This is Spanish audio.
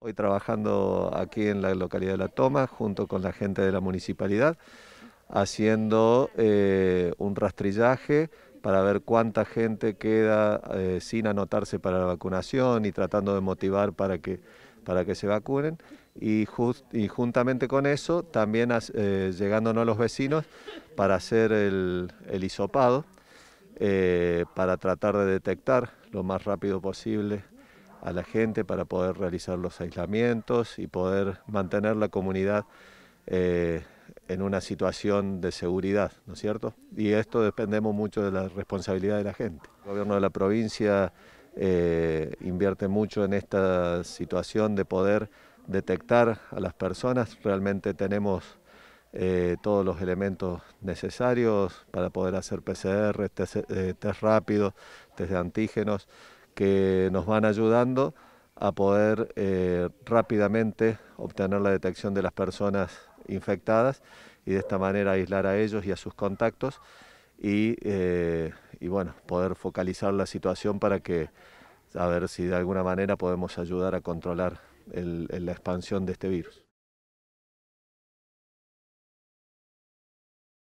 Hoy trabajando aquí en la localidad de La Toma, junto con la gente de la municipalidad, haciendo eh, un rastrillaje para ver cuánta gente queda eh, sin anotarse para la vacunación y tratando de motivar para que, para que se vacunen. Y, juntamente con eso, también eh, llegándonos a los vecinos para hacer el, el hisopado, para tratar de detectar lo más rápido posible a la gente para poder realizar los aislamientos y poder mantener la comunidad eh, en una situación de seguridad, ¿no es cierto? Y esto dependemos mucho de la responsabilidad de la gente. El gobierno de la provincia eh, invierte mucho en esta situación de poder detectar a las personas. Realmente tenemos eh, todos los elementos necesarios para poder hacer PCR, test, rápido, test de antígenos que nos van ayudando a poder eh, rápidamente obtener la detección de las personas infectadas y de esta manera aislar a ellos y a sus contactos y, eh, bueno, poder focalizar la situación para que a ver si de alguna manera podemos ayudar a controlar la expansión de este virus.